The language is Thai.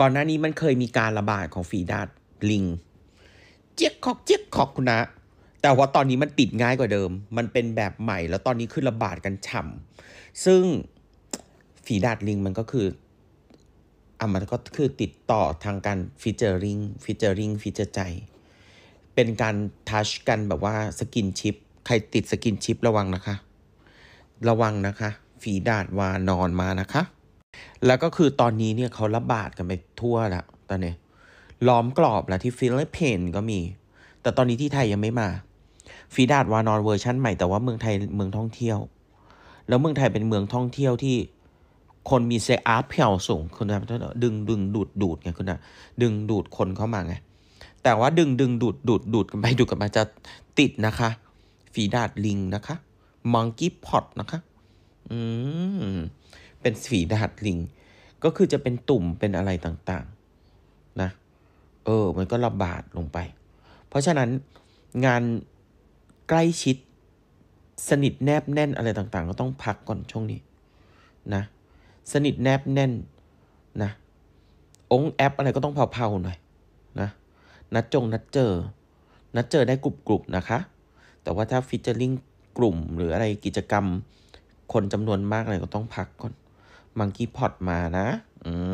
ก่อนหน้านี้มันเคยมีการระบาดของฝีดาดลิงเจี๊กคอกเจี๊กคอกคุณนะแต่ว่าตอนนี้มันติดง่ายกว่าเดิม มันเป็นแบบใหม่แล้วตอนนี้คือระบาดกันฉ่ำซึ่งฝีดาดลิงมันก็คืออ่ะมันก็คือติดต่อทางการฟิเจอริงฟิเจอริงฟิเจอร์ใจเป็นการทัชกันแบบว่าสกินชิปใครติดสกินชิประวังนะคะ ระวังนะคะฝีดาดวานอนมานะคะแล้วก็คือตอนนี้เนี่ยเขาระบาดกันไปทั่วแล้วตอนนี้ล้อมกรอบแล้วที่ฟิลิปปินส์ก็มี แต่ตอนนี้ที่ไทยยังไม่มา ฟีดาดวานอนเวอร์ชั่นใหม่แต่ว่าเมืองไทยเมืองท่องเที่ยว แล้วเมืองไทยเป็นเมืองท่องเที่ยวที่ คนมีเซอาร์เพียวสูงคุณนะดึงดึงดูดดูดไงคุณนะดึงดูดคนเข้ามาไง แต่ว่าดึงดึงดูดดูดดูดกันไปดูดกันมาจะติดนะคะ ฟีดาดลิงนะคะมังกี้พอตนะคะ อืมเป็นฝีดาดลิงก็คือจะเป็นตุ่มเป็นอะไรต่าง ๆนะเออมันก็ระบาดลงไป เพราะฉะนั้นงานใกล้ชิดสนิทแนบแน่นอะไรต่างๆ ก็ต้องพักก่อนช่วงนี้นะสนิทแนบแน่นนะ องแอปอะไรก็ต้องเผาๆหน่อยนะนัดจงนัดเจอนัดเจอได้กลุ่มๆนะคะ แต่ว่าถ้าฟิชเจอริงกลุ่มหรืออะไรกิจกรรมคนจำนวนมากอะไรก็ต้องพักก่อนมังกี้พอตมานะอืม